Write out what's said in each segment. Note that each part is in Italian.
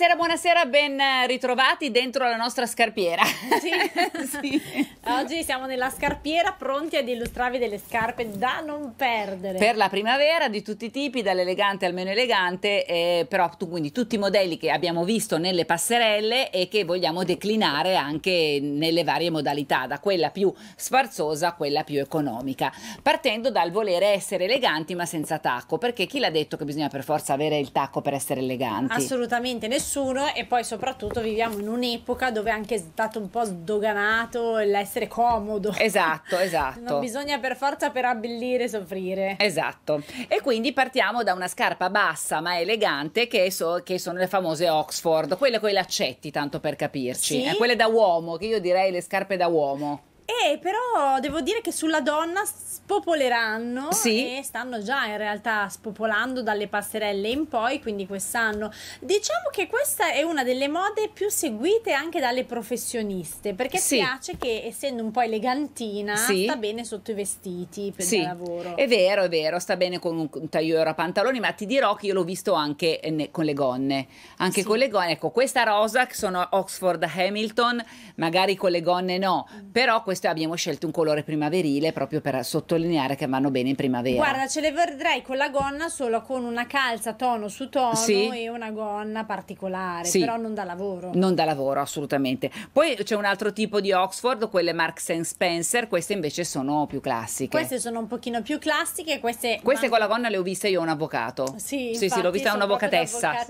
Buonasera, buonasera, ben ritrovati dentro la nostra scarpiera. Sì. sì. Oggi siamo nella scarpiera pronti ad illustrarvi delle scarpe da non perdere. Per la primavera di tutti i tipi, dall'elegante al meno elegante, eh, però tu, quindi tutti i modelli che abbiamo visto nelle passerelle e che vogliamo declinare anche nelle varie modalità, da quella più sfarzosa a quella più economica, partendo dal volere essere eleganti ma senza tacco, perché chi l'ha detto che bisogna per forza avere il tacco per essere eleganti? Assolutamente, nessuno nessuno e poi soprattutto viviamo in un'epoca dove è anche stato un po' sdoganato l'essere comodo. Esatto, esatto. non bisogna per forza per abbellire soffrire. Esatto. E quindi partiamo da una scarpa bassa ma elegante che, so, che sono le famose Oxford, quelle con i laccetti tanto per capirci, sì? eh, quelle da uomo, che io direi le scarpe da uomo. E però devo dire che sulla donna spopoleranno sì. e stanno già in realtà spopolando dalle passerelle in poi, quindi quest'anno. Diciamo che questa è una delle mode più seguite anche dalle professioniste, perché sì. piace che essendo un po' elegantina sì. sta bene sotto i vestiti per il lavoro. È vero, è vero, sta bene con un tagliore a pantaloni, ma ti dirò che io l'ho visto anche eh, con le gonne. Anche con le gonne, ecco, questa rosa che sono Oxford Hamilton, magari con le gonne no, mm. però questa questo abbiamo scelto un colore primaverile proprio per sottolineare che vanno bene in primavera. Guarda, ce le vedrei con la gonna solo con una calza tono su tono sì. e una gonna particolare, sì. però non da lavoro. Non da lavoro, assolutamente. Poi c'è un altro tipo di Oxford, quelle Marks Spencer, queste invece sono più classiche. Queste sono un pochino più classiche, queste... Queste man... con la gonna le ho viste io un avvocato. Sì, sì, sì l'ho vista a un'avvocatessa.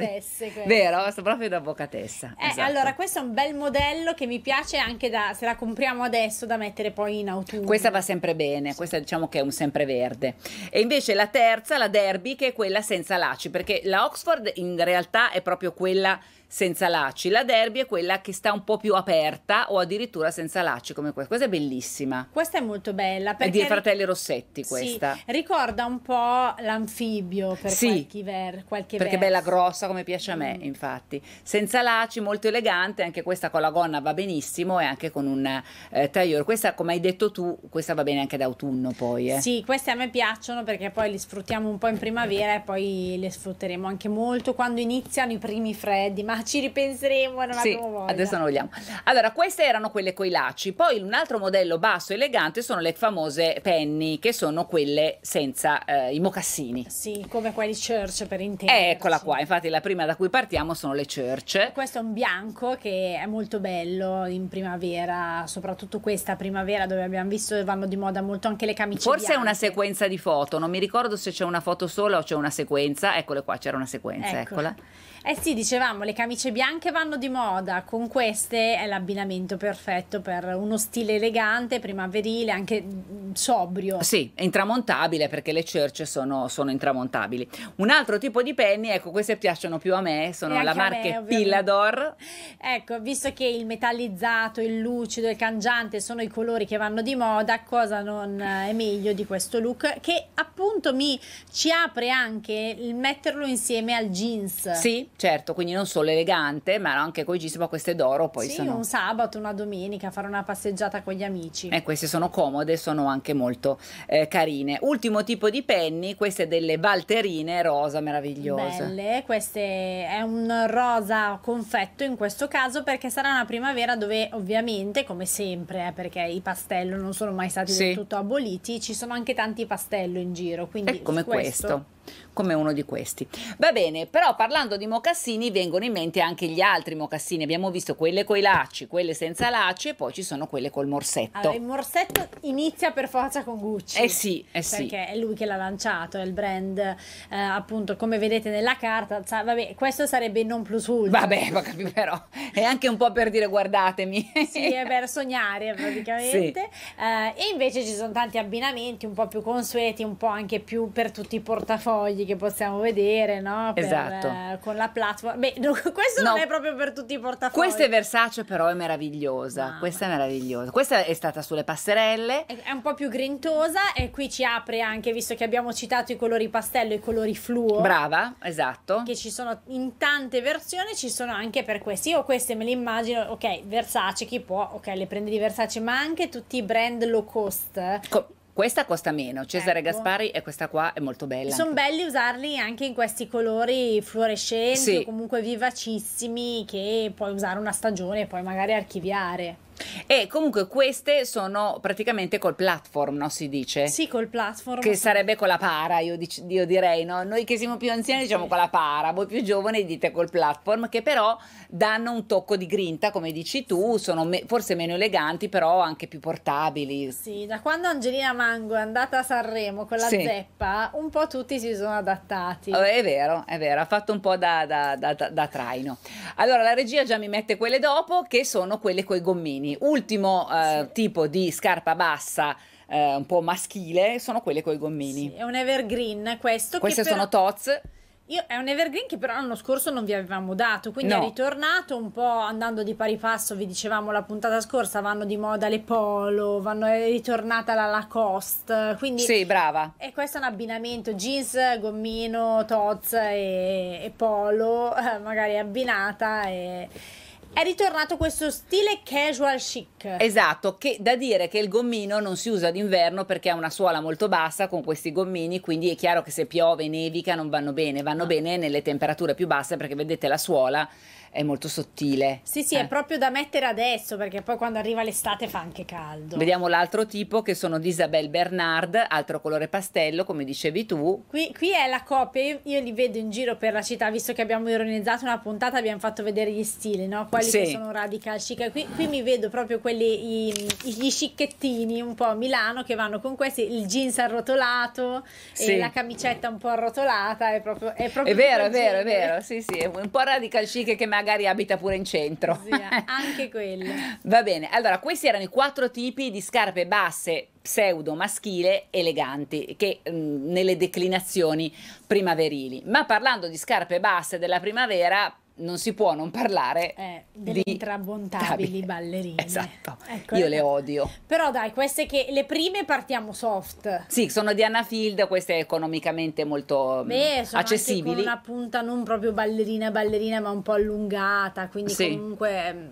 Vero, sono proprio da avvocatessa. Eh, esatto. Allora, questo è un bel modello che mi piace anche da, se la compriamo adesso da mettere poi in autunno. Questa va sempre bene, questa diciamo che è un sempreverde. E invece la terza, la derby, che è quella senza lacci, perché la Oxford in realtà è proprio quella senza lacci. La derby è quella che sta un po' più aperta o addirittura senza lacci come questa. Questa è bellissima. Questa è molto bella. Perché... È di Fratelli Rossetti questa. Sì, ricorda un po' l'anfibio per sì, qualche, ver- qualche perché è bella grossa come piace a me mm. infatti. Senza lacci, molto elegante, anche questa con la gonna va benissimo e anche con un eh, tailleur. Questa come hai detto tu, questa va bene anche d'autunno poi. Eh. Sì, queste a me piacciono perché poi li sfruttiamo un po' in primavera e poi le sfrutteremo anche molto quando iniziano i primi freddi, ma ci ripenseremo, non sì, adesso non vogliamo. Allora, queste erano quelle coi lacci, poi un altro modello basso elegante sono le famose penny, che sono quelle senza eh, i mocassini. Sì, come quelli church per intenderci. Eccola qua, infatti la prima da cui partiamo sono le church. Questo è un bianco che è molto bello in primavera, soprattutto questa primavera dove abbiamo visto che vanno di moda molto anche le camicie Forse bianche. è una sequenza di foto, non mi ricordo se c'è una foto sola o c'è una sequenza. Eccole qua, c'era una sequenza, eccola. eccola. Eh sì, dicevamo, le camicie bianche vanno di moda, con queste è l'abbinamento perfetto per uno stile elegante, primaverile, anche mm, sobrio. Sì, è intramontabile perché le cerce sono, sono intramontabili. Un altro tipo di penny, ecco, queste piacciono più a me, sono la marca Pillador. Ecco, visto che il metallizzato, il lucido, il cangiante sono i colori che vanno di moda, cosa non eh, è meglio di questo look che appunto mi ci apre anche il metterlo insieme al jeans. Sì, Certo, quindi non solo elegante, ma anche con i Gizmo queste d'oro poi sì, sono... un sabato, una domenica, fare una passeggiata con gli amici. E eh, queste sono comode, sono anche molto eh, carine. Ultimo tipo di penny, queste delle balterine rosa meravigliose. Belle, queste è un rosa confetto in questo caso perché sarà una primavera dove ovviamente, come sempre, eh, perché i pastello non sono mai stati sì. del tutto aboliti, ci sono anche tanti pastello in giro, quindi è eh, come questo, questo come uno di questi. Va bene, però parlando di mocassini vengono in mente anche gli altri mocassini. Abbiamo visto quelle coi lacci, quelle senza lacci e poi ci sono quelle col morsetto. Allora, il morsetto inizia per forza con Gucci. Eh sì, eh sì. Perché è lui che l'ha lanciato, è il brand, eh, appunto, come vedete nella carta, sa, vabbè, questo sarebbe il non plus ultra. Vabbè, ma capì, però è anche un po' per dire guardatemi. sì, è per sognare praticamente. Sì. Eh, e invece ci sono tanti abbinamenti un po' più consueti, un po' anche più per tutti i portafogli fogli che possiamo vedere, no? Per, esatto. Eh, con la platform. Beh, no, questo no, non è proprio per tutti i portafogli. Questa è Versace, però è meravigliosa. Ah, questa è meravigliosa. Questa è stata sulle passerelle. È, è un po' più grintosa e qui ci apre anche, visto che abbiamo citato i colori pastello e i colori fluo. Brava, esatto. Che ci sono in tante versioni, ci sono anche per questi. Io queste me le immagino, ok, Versace, chi può, ok, le prende di Versace, ma anche tutti i brand low cost. Co- questa costa meno, Cesare ecco. Gaspari e questa qua è molto bella. Sono belli usarli anche in questi colori fluorescenti sì. o comunque vivacissimi che puoi usare una stagione e poi magari archiviare. E comunque queste sono praticamente col platform, no? Si dice. Sì, col platform. Che sarebbe con la para, io, dic- io direi, no? Noi che siamo più anziani diciamo con la para, voi più giovani dite col platform, che però danno un tocco di grinta, come dici tu, sono me- forse meno eleganti, però anche più portabili. Sì, da quando Angelina Mango è andata a Sanremo con la sì. zeppa, un po' tutti si sono adattati. Oh, è vero, è vero, ha fatto un po' da, da, da, da traino. Allora la regia già mi mette quelle dopo, che sono quelle coi gommini. Quindi ultimo eh, sì. tipo di scarpa bassa eh, un po' maschile sono quelle con i gommini. Sì, è un evergreen questo. Queste sono però... Tots. Io, è un evergreen che però l'anno scorso non vi avevamo dato, quindi no. è ritornato un po' andando di pari passo, vi dicevamo la puntata scorsa, vanno di moda le polo, vanno, è ritornata la Lacoste, quindi... Sì, brava. E questo è un abbinamento jeans, gommino, toz e, e polo, magari abbinata e è ritornato questo stile casual chic. Esatto, che da dire che il gommino non si usa d'inverno perché ha una suola molto bassa con questi gommini, quindi è chiaro che se piove, nevica non vanno bene, vanno ah. bene nelle temperature più basse perché vedete la suola è molto sottile. Sì, sì, eh. è proprio da mettere adesso perché poi quando arriva l'estate fa anche caldo. Vediamo l'altro tipo che sono di Isabel Bernard, altro colore pastello, come dicevi tu. Qui, qui è la copia, io, io, li vedo in giro per la città, visto che abbiamo ironizzato una puntata, abbiamo fatto vedere gli stili, no? Quelli sì. che sono radical chic. Qui, qui, mi vedo proprio quelli, i, gli scicchettini un po' a Milano che vanno con questi, il jeans arrotolato sì. e la camicetta un po' arrotolata. È proprio, è proprio è vero, è vero, è vero. Sì, sì, un po' radical chic che mi ha magari abita pure in centro. Sì, eh, anche quello. Va bene, allora questi erano i quattro tipi di scarpe basse pseudo maschile eleganti che mh, mm, nelle declinazioni primaverili. Ma parlando di scarpe basse della primavera, non si può non parlare eh, delle di intramontabili ballerine. Esatto, ecco, io ecco. le odio. Però dai, queste che le prime partiamo soft. Sì, sono di Anna Field, queste economicamente molto mm, Beh, sono accessibili. una punta non proprio ballerina ballerina, ma un po' allungata, quindi sì. comunque mm,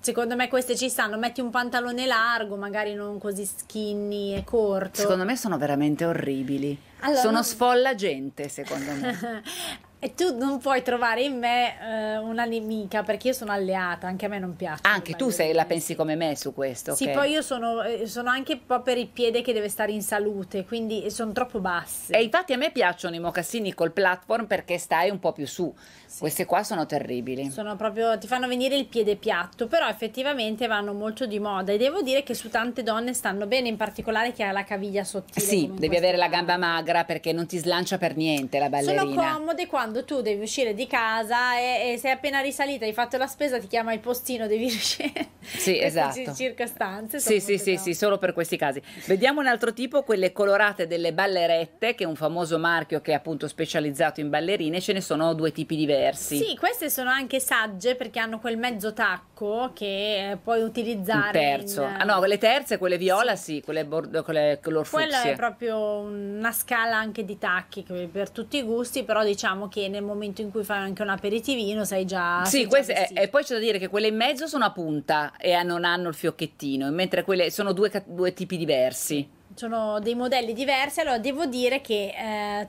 secondo me queste ci stanno. Metti un pantalone largo, magari non così skinny e corto. Secondo me sono veramente orribili. Allora, sono non... sfolla secondo me. E tu non puoi trovare in me eh, una nemica perché io sono alleata, anche a me non piace. Anche tu sei, la pensi come me su questo. Sì, okay. poi io sono, eh, sono anche un po' per il piede che deve stare in salute, quindi sono troppo basse. E infatti a me piacciono i mocassini col platform perché stai un po' più su. Sì. Queste qua sono terribili. Sono proprio, ti fanno venire il piede piatto, però effettivamente vanno molto di moda e devo dire che su tante donne stanno bene, in particolare chi ha la caviglia sottile. Sì, devi avere la gamba magra perché non ti slancia per niente la ballerina. Sono comode quando quando tu devi uscire di casa e, e sei appena risalita, hai fatto la spesa, ti chiama il postino, devi uscire. Sì, esatto. circostanze. Sì, sì, sì, sì, solo per questi casi. Vediamo un altro tipo, quelle colorate delle ballerette, che è un famoso marchio che è appunto specializzato in ballerine, ce ne sono due tipi diversi. Sì, queste sono anche sagge perché hanno quel mezzo tacco che eh, puoi utilizzare. Un terzo. In... Ah no, quelle terze, quelle viola, sì, sì quelle, bordo, quelle color fucsia. Quella è proprio una scala anche di tacchi per tutti i gusti, però diciamo che nel momento in cui fai anche un aperitivino sai già... Sì, già è, e poi c'è da dire che quelle in mezzo sono a punta e non hanno il fiocchettino, mentre quelle sono due, due tipi diversi. Sono dei modelli diversi, allora devo dire che... Eh,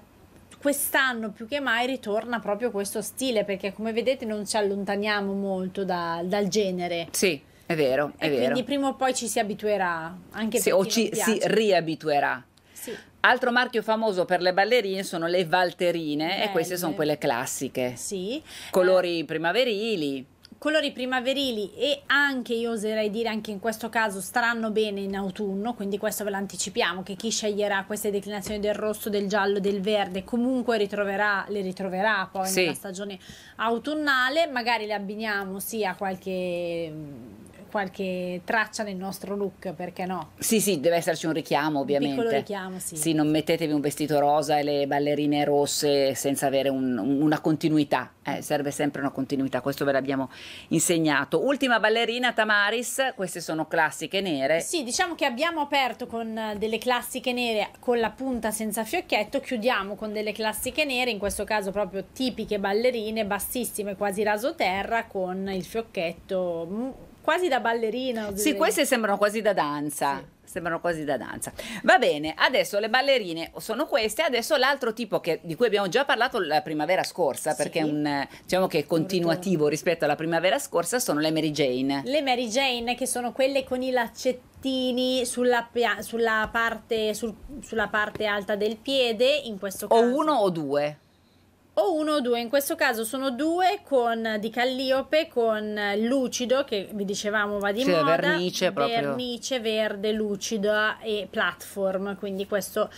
quest'anno più che mai ritorna proprio questo stile perché come vedete non ci allontaniamo molto da, dal genere. Sì. È vero, è e vero. Quindi prima o poi ci si abituerà, anche se sì, o ci si riabituerà. Altro marchio famoso per le ballerine sono le valterine Belle. e queste sono quelle classiche. Sì. Colori eh. primaverili colori primaverili e anche io oserei dire anche in questo caso staranno bene in autunno quindi questo ve lo anticipiamo che chi sceglierà queste declinazioni del rosso del giallo del verde comunque ritroverà, le ritroverà poi sì. nella stagione autunnale magari le abbiniamo sia sì, a qualche qualche traccia nel nostro look, perché no? Sì, sì, deve esserci un richiamo ovviamente. Un piccolo richiamo, sì. Sì, non mettetevi un vestito rosa e le ballerine rosse senza avere un, una continuità, eh, serve sempre una continuità, questo ve l'abbiamo insegnato. Ultima ballerina Tamaris, queste sono classiche nere. Sì, diciamo che abbiamo aperto con eh, delle classiche nere con la punta senza fiocchetto, chiudiamo con delle classiche nere, in questo caso proprio tipiche ballerine, bassissime, quasi raso terra con il fiocchetto mm, quasi da ballerina. Sì, queste sembrano quasi da danza. Sì sembrano quasi da danza. Va bene, adesso le ballerine sono queste, adesso l'altro tipo che, di cui abbiamo già parlato la primavera scorsa, sì. perché è un, diciamo che è continuativo rispetto alla primavera scorsa, sono le Mary Jane. Le Mary Jane che sono quelle con i laccettini sulla, sulla, parte, sul, sulla parte alta del piede, in questo caso. O uno o due o uno o due, in questo caso sono due con, di Calliope con lucido che vi dicevamo va di cioè, moda, vernice, vernice verde, lucida e platform, quindi questo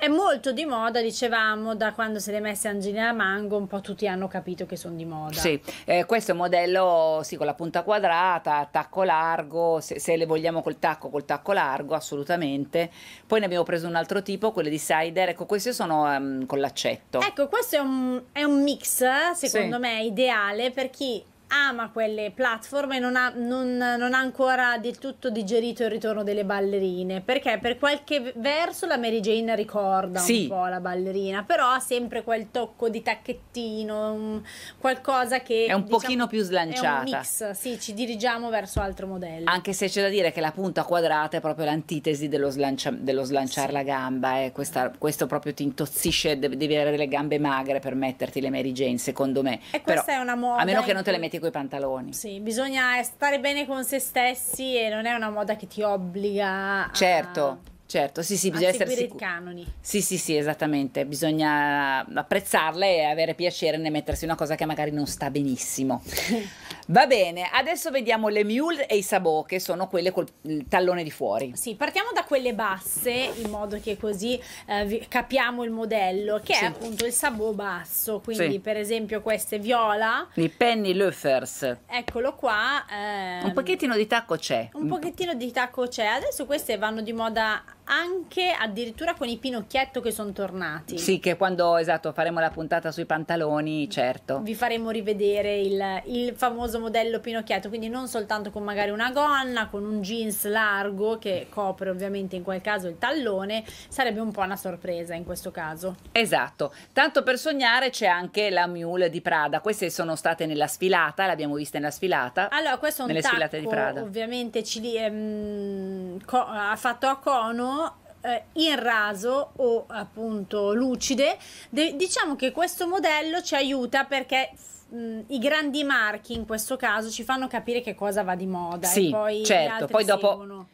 è molto di moda, dicevamo, da quando se è messa Angelina Mango, un po' tutti hanno capito che sono di moda. Sì, eh, questo è un modello sì, con la punta quadrata, tacco largo, se, se, le vogliamo col tacco, col tacco largo, assolutamente. Poi ne abbiamo preso un altro tipo, quelle di Sider, ecco, queste sono um, con l'accetto. Ecco, questo è un, è un mix, eh, secondo sì. me, ideale per chi ama quelle platform e non ha, non, non ha, ancora del tutto digerito il ritorno delle ballerine perché per qualche verso la Mary Jane ricorda sì. un po' la ballerina però ha sempre quel tocco di tacchettino qualcosa che è un diciamo, pochino più slanciata è un mix, sì, ci dirigiamo verso altro modello anche se c'è da dire che la punta quadrata è proprio l'antitesi dello, slancia, dello slanciare sì. la gamba eh. Questa, questo proprio ti intozzisce devi avere le gambe magre per metterti le Mary Jane secondo me e questa però, è una moda a meno che non te le metti coi pantaloni. Sì, bisogna stare bene con se stessi e non è una moda che ti obbliga a... Certo. Certo, sì, sì, bisogna essere sicuri. canoni. Sì, sì, sì, esattamente. Bisogna apprezzarle e avere piacere nel mettersi una cosa che magari non sta benissimo. Va bene, adesso vediamo le mule e i sabò, che sono quelle col tallone di fuori. Sì, partiamo da quelle basse, in modo che così eh, capiamo il modello, che sì. è appunto il sabò basso, quindi sì. per esempio queste viola. I penny loafers. Eccolo qua. Ehm, un pochettino di tacco c'è. Un pochettino di tacco c'è. Adesso queste vanno di moda anche addirittura con i pinocchietto che sono tornati. Sì, che quando esatto faremo la puntata sui pantaloni, certo. Vi faremo rivedere il, il famoso modello pinocchietto, quindi non soltanto con magari una gonna, con un jeans largo che copre ovviamente in quel caso il tallone, sarebbe un po' una sorpresa in questo caso. Esatto, tanto per sognare c'è anche la mule di Prada, queste sono state nella sfilata, l'abbiamo vista nella sfilata. Allora, questo è un nelle tacco, sfilate di Prada. ovviamente ci, ehm, co- ha fatto a cono eh, in raso o appunto lucide, De diciamo che questo modello ci aiuta perché mh, mm, i grandi marchi in questo caso ci fanno capire che cosa va di moda sì, e poi certo, poi dopo seguono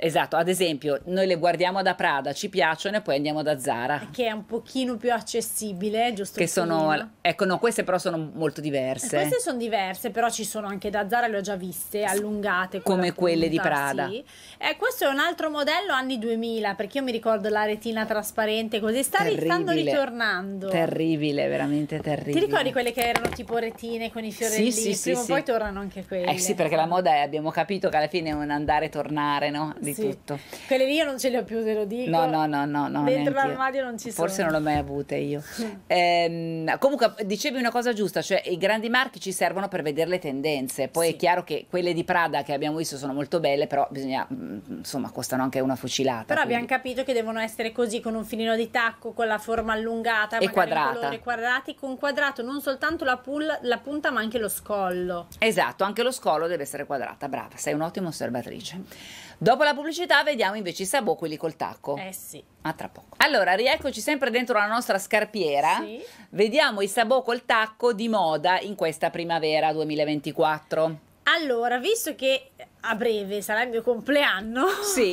Esatto, ad esempio, noi le guardiamo da Prada, ci piacciono e poi andiamo da Zara. Che è un pochino più accessibile, giusto? Che sono, ecco, no, queste però sono molto eh, diverse. queste sono diverse, però ci sono anche da Zara, le ho già viste, allungate. Come quelle di Prada. Sì. Eh, questo è un altro modello anni 2000, perché io mi ricordo la retina trasparente, così sta stanno ritornando. Terribile, veramente terribile. Ti ricordi quelle che erano tipo retine con i fiorellini? Sì, sì, Prima sì, o sì. poi tornano anche quelle. Eh sì, perché la moda è, abbiamo capito che alla fine è un andare e tornare, no? di sì. tutto. Quelle lì io non ce le ho più, te lo dico. No, no, no, no. no Dentro l'armadio non ci Forse sono. Forse non le ho mai avute io. ehm, comunque, dicevi una cosa giusta, cioè i grandi marchi ci servono per vedere le tendenze. Poi sì. è chiaro che quelle di Prada che abbiamo visto sono molto belle, però bisogna, mm, insomma, costano anche una fucilata. Però quindi. abbiamo capito che devono essere così, con un filino di tacco, con la forma allungata, e quadrata. quadrati, con quadrato non soltanto la, pull, la punta ma anche lo scollo. Esatto, anche lo scollo deve essere quadrata, brava, sei un'ottima osservatrice. Dopo la pubblicità vediamo invece i sabò quelli col tacco. Eh sì. Ma tra poco. Allora, rieccoci sempre dentro la nostra scarpiera. Sì. Vediamo i sabò col tacco di moda in questa primavera 2024. Allora, visto che a breve sarà il mio compleanno. Sì.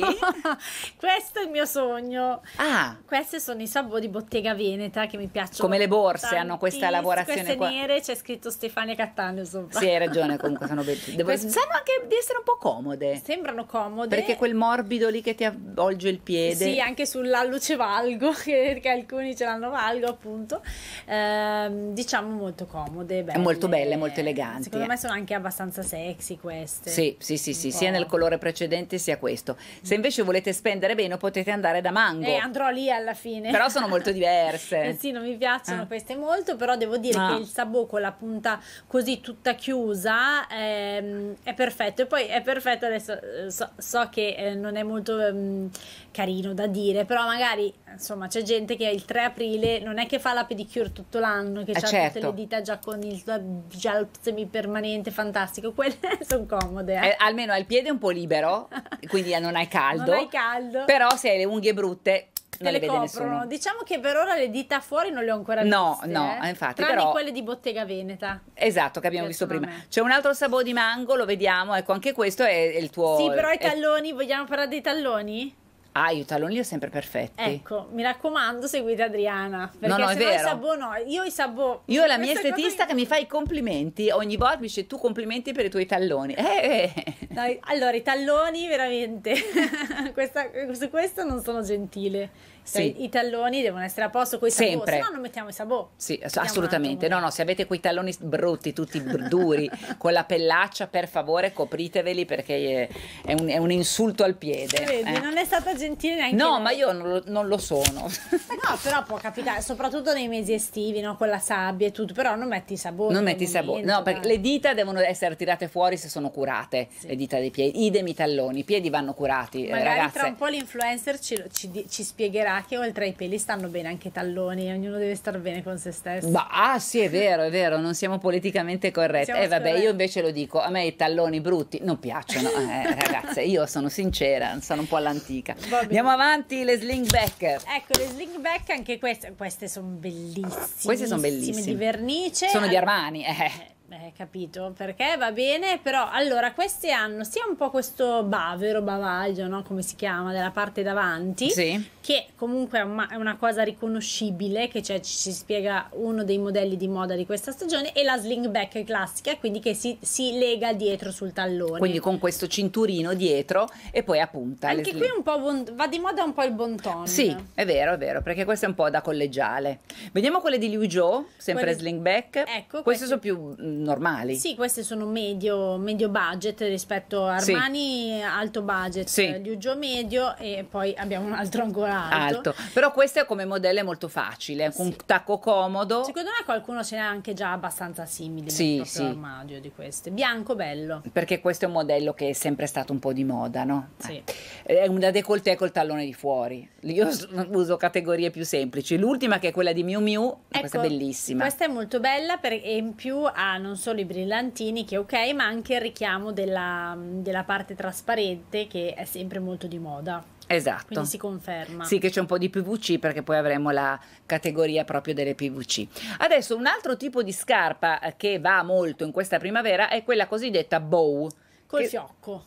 Questo è il mio sogno. Ah. Queste sono i sabò di bottega veneta che mi piacciono. Come le borse tanti. hanno questa lavorazione queste qua. nere c'è scritto Stefania Cattaneo sopra. Sì, hai ragione, comunque sono bellissime. Queste... Sembrano anche di essere un po' comode. Sembrano comode. Perché quel morbido lì che ti avvolge il piede. Sì, anche sull'alluce valgo, che, alcuni ce l'hanno valgo appunto. Ehm, diciamo molto comode, belle. È molto belle, molto eleganti. Secondo eh. me sono anche abbastanza sexy queste. Sì, sì, sì, sì così, sia nel oh. colore precedente sia questo. Se invece volete spendere bene potete andare da Mango. Eh, andrò lì alla fine. Però sono molto diverse. eh sì, non mi piacciono eh. queste molto, però devo dire ah. che il sabò con la punta così tutta chiusa ehm, è perfetto. E poi è perfetto adesso, eh, so, so che eh, non è molto ehm, carino da dire, però magari insomma c'è gente che il 3 aprile non è che fa la pedicure tutto l'anno, che eh ha certo. tutte le certo. dita già con il gel semipermanente fantastico, quelle sono comode. Eh. eh almeno almeno hai il piede un po' libero, quindi non hai caldo. non hai caldo. Però se hai le unghie brutte, non le, le vede coprono. nessuno. Diciamo che per ora le dita fuori non le ho ancora viste. No, no, eh? infatti. Tranne però... quelle di Bottega Veneta. Esatto, che abbiamo visto prima. C'è un altro sabò di mango, lo vediamo. Ecco, anche questo è il tuo... Sì, però i talloni, è... vogliamo parlare dei talloni? aiutalo, ah, lì è sempre perfetti. Ecco, mi raccomando, seguite Adriana. Perché no, no, è vero. Sabbo, no, io i sabbo. Io e la mia estetista che... che mi fa i complimenti ogni volta, mi dice tu complimenti per i tuoi talloni. Eh, eh. No, allora, i talloni veramente, Questa, su questo non sono gentile. Cioè, sì. I talloni devono essere a posto con i se no non mettiamo i sabò Sì, assolutamente. No, no, se avete quei talloni brutti, tutti duri, con la pellaccia, per favore copriteveli perché eh, è un, è un insulto al piede. Cioè, vedi, eh. non è stata gentile neanche No, noi. ma io non lo, non lo sono. no, però può capitare, soprattutto nei mesi estivi, no? con la sabbia e tutto, però non metti i sabò Non metti i sabot, no, perché le dita devono essere tirate fuori se sono curate, sì. le dita dei piedi, idem i talloni, i piedi vanno curati. Magari ragazze. tra un po' l'influencer ci, ci, ci spiegherà che oltre ai peli stanno bene anche i talloni, ognuno deve star bene con se stesso. Bah, ah sì, è vero, è vero, non siamo politicamente corretti. Siamo eh vabbè, io invece lo dico, a me i talloni brutti non piacciono, eh, ragazze, io sono sincera, sono un po' all'antica. Andiamo avanti, le sling back. Ecco, le sling back anche queste, queste sono bellissime. Queste sono bellissime. Di vernice. Sono di Armani, eh. eh Beh, capito, perché va bene, però allora queste hanno sia un po' questo bavero, bavaglio, no? come si chiama, della parte davanti, sì. che comunque è una, cosa riconoscibile, che cioè, ci, ci spiega uno dei modelli di moda di questa stagione, e la sling back classica, quindi che si, si lega dietro sul tallone. Quindi con questo cinturino dietro e poi a punta. Anche qui un po' bon, va di moda un po' il bon ton. Sì, è vero, è vero, perché questo è un po' da collegiale. Vediamo quelle di Liu Jo, sempre quelle... sling back. Ecco, queste, queste sono più mm, normali. Sì, queste sono medio, medio budget rispetto a Armani, sì. alto budget, sì. Liugio medio e poi abbiamo un altro ancora alto. alto. Però questa come modello è molto facile, sì. un tacco comodo. Secondo me qualcuno ce n'è anche già abbastanza simile sì, nel sì. armadio di queste. Bianco bello. Perché questo è un modello che è sempre stato un po' di moda, no? Sì. Eh, è una décolleté col tallone di fuori. Io uso categorie più semplici. L'ultima che è quella di Miu Miu, ecco, questa è ecco, bellissima. Questa è molto bella perché in più ha non solo i brillantini che ok ma anche il richiamo della, della parte trasparente che è sempre molto di moda Esatto. Quindi si conferma. Sì, che c'è un po' di PVC perché poi avremo la categoria proprio delle PVC. Adesso un altro tipo di scarpa eh, che va molto in questa primavera è quella cosiddetta bow. Col che... fiocco.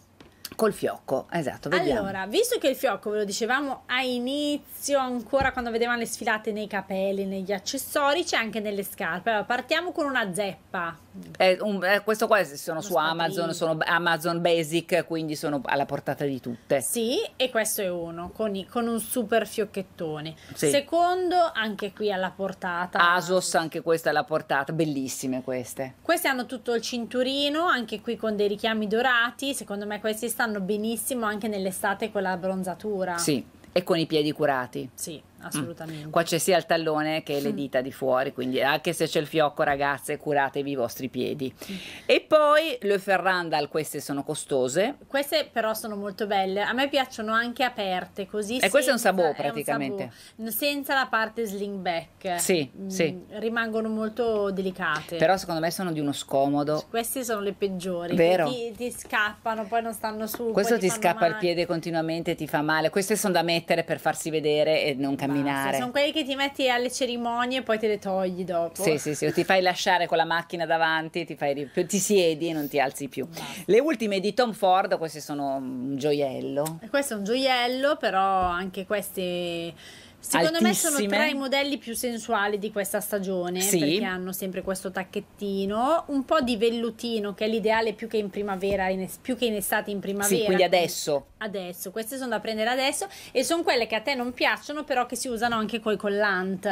Col fiocco, esatto. Vediamo. Allora, visto che il fiocco, ve lo dicevamo a inizio, ancora quando vedevamo le sfilate nei capelli, negli accessori, c'è anche nelle scarpe. Allora, partiamo con una zeppa eh, un, eh, questo qua sono su Amazon, sono Amazon Basic, quindi sono alla portata di tutte. Sì, e questo è uno con, i, con un super fiocchettone. Sì. Secondo, anche qui alla portata. Asos, anche questa alla portata, bellissime queste. Queste hanno tutto il cinturino, anche qui con dei richiami dorati. Secondo me questi stanno benissimo anche nell'estate con la bronzatura. Sì, e con i piedi curati. Sì. Mm. assolutamente. Mm. Qua c'è sia il tallone che le dita di fuori, quindi anche se c'è il fiocco, ragazze, curatevi i vostri piedi. Mm. E poi le ferrandal, queste sono costose. Queste però sono molto belle. A me piacciono anche aperte, così. E eh, questo è un sabot praticamente. Un sabot, senza la parte sling back. Sì, mm, sì. Rimangono molto delicate. Però secondo me sono di uno scomodo. Queste sono le peggiori. Vero. Ti, ti, scappano, poi non stanno su. Questo ti scappa male. il piede continuamente, ti fa male. Queste sono da mettere per farsi vedere e non cambiare camminare. Sono quelli che ti metti alle cerimonie e poi te le togli dopo. Sì, sì, sì, o ti fai lasciare con la macchina davanti, ti, fai, ti siedi e non ti alzi più. Basta. Le ultime di Tom Ford, queste sono un gioiello. Questo è un gioiello, però anche queste Secondo me sono tra i modelli più sensuali di questa stagione sì. perché hanno sempre questo tacchettino, un po' di vellutino che è l'ideale più che in primavera, in es- più che in estate in primavera. Sì, quindi adesso. Adesso, queste sono da prendere adesso e sono quelle che a te non piacciono però che si usano anche coi collant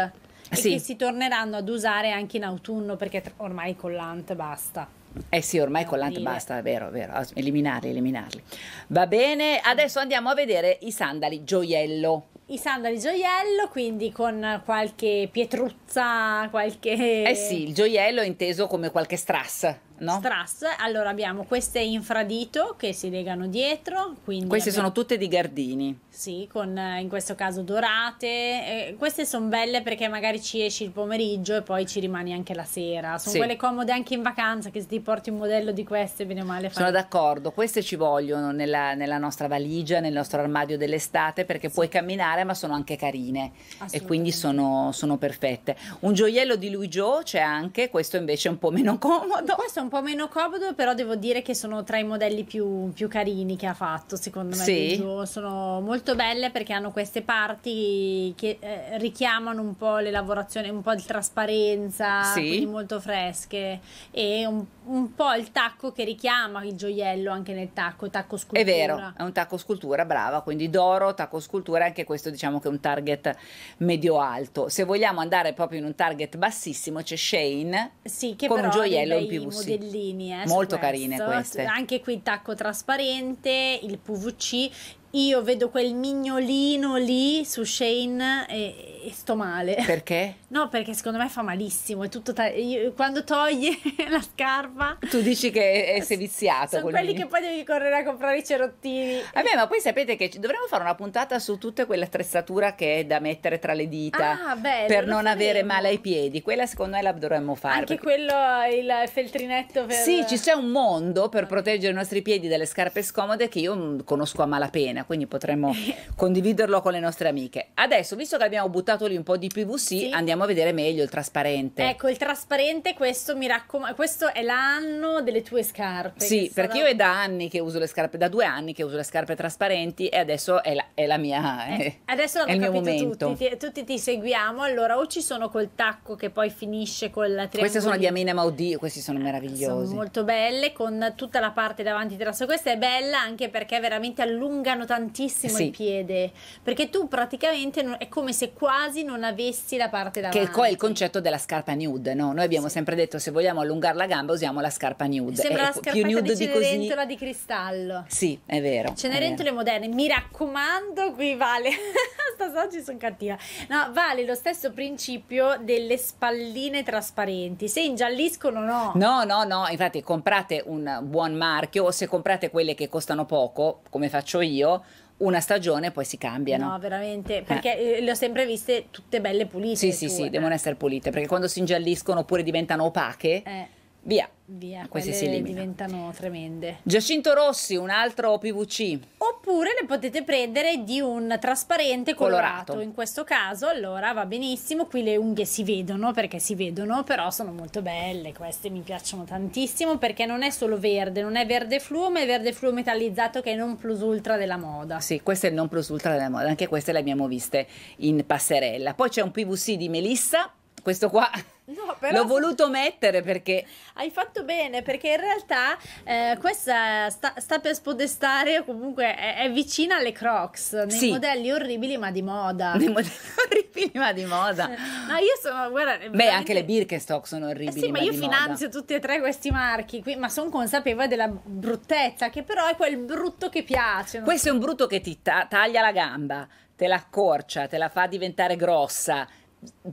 e sì. che si torneranno ad usare anche in autunno perché tra- ormai collant basta. Eh sì, ormai con l'ant basta, vero, vero, eliminarli, eliminarli. Va bene, adesso andiamo a vedere i sandali gioiello i sandali gioiello, quindi con qualche pietruzza, qualche... Eh sì, il gioiello è inteso come qualche strass, no? strass. Allora abbiamo queste infradito che si legano dietro. Queste abbiamo... sono tutte di gardini. Sì, con eh, in questo caso dorate. Eh, queste sono belle perché magari ci esci il pomeriggio e poi ci rimani anche la sera. Sono sì. quelle comode anche in vacanza che se ti porti un modello di queste bene o male. Fai... Sono d'accordo, queste ci vogliono nella, nella, nostra valigia, nel nostro armadio dell'estate perché sì. puoi camminare ma sono anche carine e quindi sono, sono perfette. Un gioiello di Louis Joe c'è anche, questo invece è un po' meno comodo. Questo è un un po' meno comodo, però devo dire che sono tra i modelli più, più carini che ha fatto, secondo me. Sì. Sono molto belle perché hanno queste parti che eh, richiamano un po' le lavorazioni, un po' di trasparenza, sì. quindi molto fresche e un po' un po' il tacco che richiama il gioiello anche nel tacco, tacco scultura. È vero, è un tacco scultura, brava, quindi d'oro, tacco scultura, anche questo diciamo che è un target medio-alto. Se vogliamo andare proprio in un target bassissimo c'è Shane sì, che con gioiello in PVC. modellini, eh, molto carine queste. Anche qui il tacco trasparente, il PVC, io vedo quel mignolino lì su Shane e, e, sto male. Perché? No, perché secondo me fa malissimo. È tutto ta- io, quando toglie la scarpa. Tu dici che è, è seviziato. Sono quelli mio. che poi devi correre a comprare i cerottini. Vabbè, ma poi sapete che dovremmo fare una puntata su tutta quell'attrezzatura che è da mettere tra le dita ah, bello, per non avere male ai piedi. Quella secondo me la dovremmo fare. Anche perché... quello, il feltrinetto per... Sì, ci c'è un mondo per proteggere i nostri piedi dalle scarpe scomode che io mm, conosco a malapena cena, quindi potremmo condividerlo con le nostre amiche. Adesso, visto che abbiamo buttato lì un po' di PVC, sì. andiamo a vedere meglio il trasparente. Ecco, il trasparente, questo mi raccomando, questo è l'anno delle tue scarpe. Sì, perché io è da anni che uso le scarpe, da due anni che uso le scarpe trasparenti e adesso è la, è la mia... Eh, eh, adesso l'hanno è il mio momento. Tutti, ti, tutti ti seguiamo, allora o ci sono col tacco che poi finisce con la triangolina. Queste sono di Amina Maudì, questi sono meravigliosi. Sono molto belle, con tutta la parte davanti Questa è bella anche perché veramente allungano tantissimo sì. il piede, perché tu praticamente non, è come se quasi non avessi la parte davanti. Che qua è il concetto della scarpa nude, no? Noi abbiamo sì. sempre detto se vogliamo allungare la gamba usiamo la scarpa nude. Sembra è eh, la scarpa di Cenerentola di, di, cristallo. Sì, è vero. Cenerentola è vero. moderne, mi raccomando, qui vale. Stasoggi sono cattiva. No, vale lo stesso principio delle spalline trasparenti. Se ingialliscono no. No, no, no, infatti comprate un buon marchio o se comprate quelle che costano poco, come faccio io, una stagione poi si cambiano. No, veramente, eh. perché eh. le ho sempre viste tutte belle pulite. Sì, sì, sì, devono essere pulite, perché quando si ingialliscono oppure diventano opache, eh. Via. Via, queste si diventano tremende. Giacinto Rossi, un altro PVC. Oppure le potete prendere di un trasparente colorato. colorato. In questo caso, allora va benissimo. Qui le unghie si vedono perché si vedono, però sono molto belle. Queste mi piacciono tantissimo perché non è solo verde, non è verde fluo, ma è verde fluo metallizzato che è non plus ultra della moda. Sì, questo è non plus ultra della moda. Anche queste le abbiamo viste in passerella. Poi c'è un PVC di Melissa. Questo qua No, però... L'ho voluto mettere perché... Hai fatto bene, perché in realtà eh, questa sta, sta, per spodestare, comunque è, è vicina alle Crocs, nei sì. modelli orribili ma di moda. Nei modelli orribili ma di moda. no, io sono... Guarda, Beh, veramente... anche le Birkenstock sono orribili eh sì, ma, ma io finanzio moda. tutti e tre questi marchi, qui, ma sono consapevole della bruttezza, che però è quel brutto che piace. Questo so. è un brutto che ti ta- taglia la gamba te la accorcia, te la fa diventare grossa,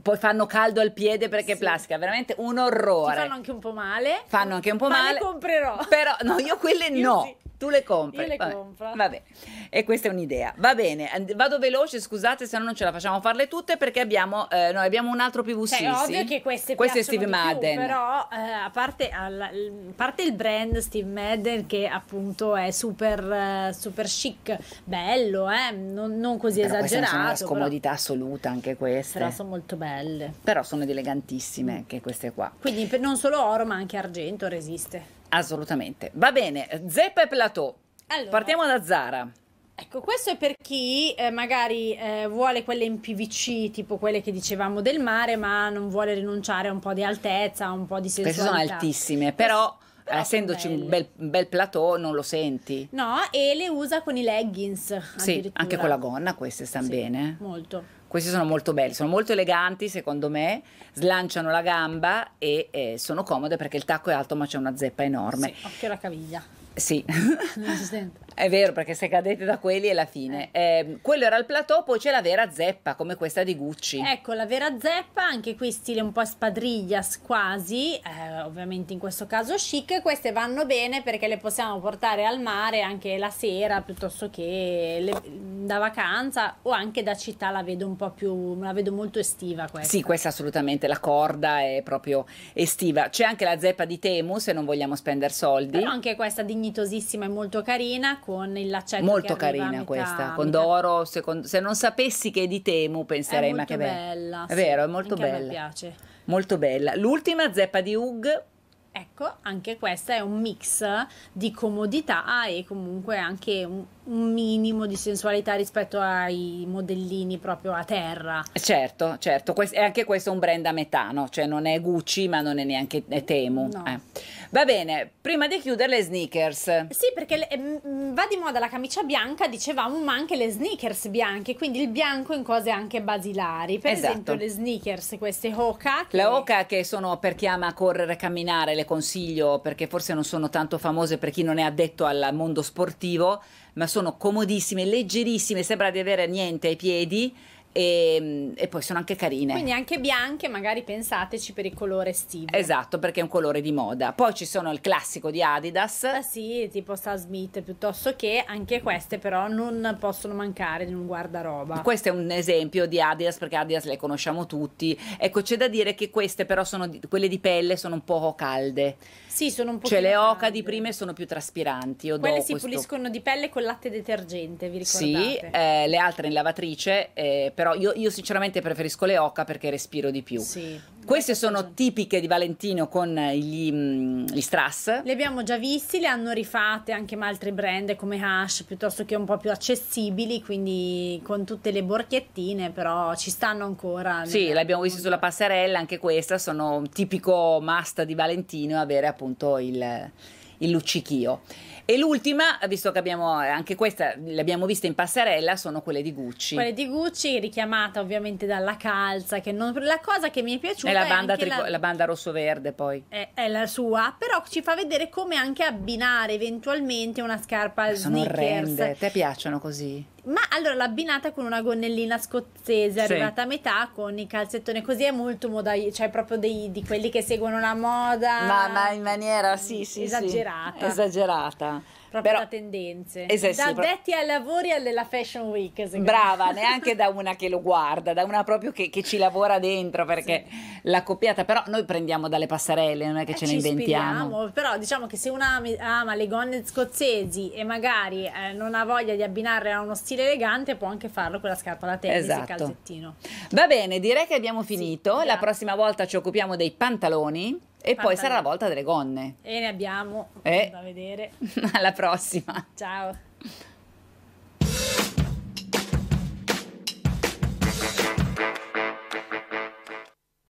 poi fanno caldo al piede perché sì. plastica, veramente un orrore. Ti fanno anche un po' male. Fanno anche un po' Ma male. Ma le comprerò. Però no, io quelle io no. Sì. Tu le compri. Io le Vabbè. compro. Vabbè. E questa è un'idea. Va bene, vado veloce, scusate se no non ce la facciamo farle tutte perché abbiamo, eh, noi abbiamo un altro PVC. Cioè, sì, ovvio che queste Questo è Steve Madden. Più, però eh, a, parte al, a, parte il brand Steve Madden che appunto è super, eh, super chic, bello, eh? non, non, così però esagerato. È una scomodità però, assoluta anche questa. Però sono molto belle. Però sono elegantissime mm. anche queste qua. Quindi non solo oro ma anche argento resiste. Assolutamente. Va bene, Zeppa e Plateau. Allora, Partiamo da Zara. Ecco, questo è per chi eh, magari eh, vuole quelle in PVC, tipo quelle che dicevamo del mare, ma non vuole rinunciare a un po' di altezza, a un po' di sensualità. Queste sono altissime, però... Però eh, essendoci un bel, bel, plateau non lo senti. No, e le usa con i leggings. Sì, anche con la gonna queste stanno sì, bene. Molto. Questi sono molto belli, sono molto eleganti secondo me, slanciano la gamba e eh, sono comode perché il tacco è alto ma c'è una zeppa enorme. Sì, occhio alla caviglia. Sì. non si sente. È vero, perché se cadete da quelli è la fine. Eh, ehm, quello era il plateau, poi c'è la vera zeppa, come questa di Gucci. Ecco, la vera zeppa, anche qui stile un po' spadriglias quasi, eh, ovviamente in questo caso chic. Queste vanno bene perché le possiamo portare al mare anche la sera, piuttosto che le, da vacanza o anche da città la vedo un po' più, la vedo molto estiva questa. Sì, questa assolutamente, la corda è proprio estiva. C'è anche la zeppa di Temu, se non vogliamo spendere soldi. Però anche questa dignitosissima e molto carina con il laccetto molto carina questa metà, con metà. d'oro secondo, se non sapessi che è di Temu penserei ma che bella, bella. è vero è molto bella mi piace molto bella l'ultima zeppa di Hug Ecco, anche questa è un mix di comodità e comunque anche un, un minimo di sensualità rispetto ai modellini proprio a terra. Certo, certo, e anche questo è un brand a metano, cioè non è Gucci ma non è neanche Temu. No. Eh. Va bene, prima di chiudere le sneakers. Sì, perché le, mm, mm, va di moda la camicia bianca, dicevamo, ma anche le sneakers bianche, quindi il bianco in cose anche basilari. Per esatto. esempio le sneakers, queste Hoka. Che... Le Hoka che sono per chi ama correre, camminare, le consiglio perché forse non sono tanto famose per chi non è addetto al mondo sportivo ma sono comodissime, leggerissime, sembra di avere niente ai piedi e, ehm, e, poi sono anche carine. Quindi anche bianche, magari pensateci per il colore estivo. Esatto, perché è un colore di moda. Poi ci sono il classico di Adidas. Ah, sì, tipo Stan Smith piuttosto che anche queste però non possono mancare in un guardaroba. Questo è un esempio di Adidas perché Adidas le conosciamo tutti. Ecco, c'è da dire che queste però sono di, quelle di pelle sono un po' calde. Sì, sono un po' Cioè le oca di prime sono più traspiranti. Io quelle si questo... puliscono di pelle con latte detergente, vi ricordate? Sì, eh, le altre in lavatrice, eh, però però io, io sinceramente preferisco le oca perché respiro di più. Sì. Queste sono tipiche di Valentino con gli, mm, gli, strass. Le abbiamo già visti, le hanno rifatte anche ma altri brand come Hash, piuttosto che un po' più accessibili, quindi con tutte le borchiettine, però ci stanno ancora. Sì, le abbiamo viste sulla passerella, anche questa sono un tipico must di Valentino avere appunto il, il luccichio. E l'ultima, visto che abbiamo eh, anche questa, l'abbiamo vista in passerella, sono quelle di Gucci. Quelle di Gucci, richiamata ovviamente dalla calza, che non, la cosa che mi è piaciuta è la banda, la... la banda rosso-verde poi. È, è, la sua, però ci fa vedere come anche abbinare eventualmente una scarpa al sono sneakers. Orrende. Te piacciono così? ma allora l'abbinata con una gonnellina scozzese arrivata sì. a metà con i calzettoni così è molto moda, cioè proprio dei, di quelli che seguono la moda. Ma, ma in maniera sì, sì, esagerata. Sì, esagerata proprio Però, da tendenze. Esatto, da detti ai lavori e alla Fashion Week. Brava, neanche da una che lo guarda, da una proprio che, che ci lavora dentro perché sì. la copiata. Però noi prendiamo dalle passerelle, non è che eh, ce ne inventiamo. Però diciamo che se una ama le gonne scozzesi e magari eh, non ha voglia di abbinarle a uno stile elegante, può anche farlo con la scarpa da tennis esatto. e il calzettino. Va bene, direi che abbiamo finito. Sì, la prossima volta ci occupiamo dei pantaloni. E poi sarà la volta delle gonne. E ne abbiamo eh. da vedere. Alla prossima. Ciao.